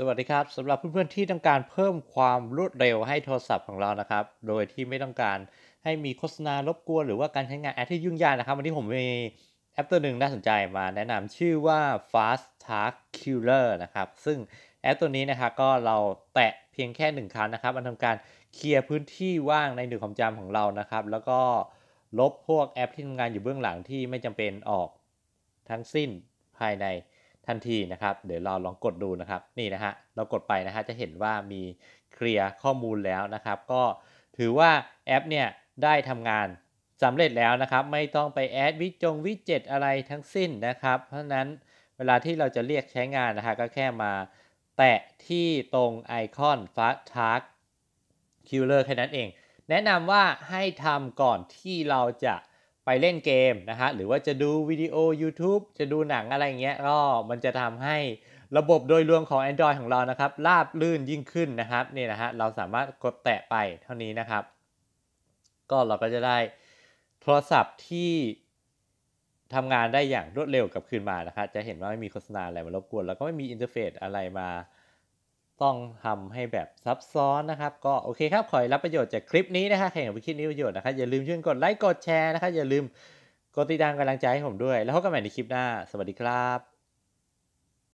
สวัสดีครับสำหรับเพื่อนๆที่ต้องการเพิ่มความรวดเร็วให้โทรศัพท์ของเรานะครับโดยที่ไม่ต้องการให้มีโฆษณารบกวนหรือว่าการใช้งานแอปที่ยุ่งยากนะครับ วันนี้ผมมีแอปตัวหนึ่งน่าสนใจมา แนะนำชื่อว่า Fast Task Killer นะครับซึ่งแอป ตัวนี้นะครับก็เราแตะเพียงแค่หนึ่งครั้งนะครับมันทำการเคลียร์พื้นที่ว่างในหนึ่งความจำของเรานะครับแล้วก็ลบพวกแอปที่ทำงานอยู่เบื้องหลังที่ไม่จำเป็นออกทั้งสิ้นภายในทันทีนะครับเดี๋ยวเราลองกดดูนะครับนี่นะฮะเรากดไปนะฮะจะเห็นว่ามีเคลียร์ข้อมูลแล้วนะครับก็ถือว่าแอปเนี่ยได้ทำงานสำเร็จแล้วนะครับไม่ต้องไปแอดวิจงวิจเจตอะไรทั้งสิ้นนะครับ เพราะนั้นเวลาที่เราจะเรียกใช้งานนะฮะก็แค่มาแตะที่ตรงไอคอน Fast Track Killer แค่นั้นเอง แนะนำว่าให้ทำก่อนที่เราจะไปเล่นเกมนะฮะหรือว่าจะดูวิดีโอ YouTube จะดูหนังอะไรเงี้ย ก็มันจะทำให้ระบบโดยรวมของ Android ของเรานะครับราบลื่นยิ่งขึ้นนะครับนี่นะฮะเราสามารถกดแตะไปเท่านี้นะครับ ก็เราก็จะได้ โทรศัพท์ที่ทำงานได้อย่างรวดเร็วกับคืนมานะครับ จะเห็นว่าไม่มีโฆษณาอะไรมารบกวน แล้วก็ไม่มีอินเทอร์เฟซอะไรมาต้องทำให้แบบซับซ้อนนะครับ ก็โอเคครับขอให้รับประโยชน์จากคลิปนี้นะครัใคร่งไปคิดนี้ประโยชน์นะครับอย่าลืมช่วยกดไลค์กดแชร์นะครับอย่าลืมกดติดตามกำลังใจให้ผมด้วย แล้วพบกันใหม่ในคลิปหน้าสวัสดีครับ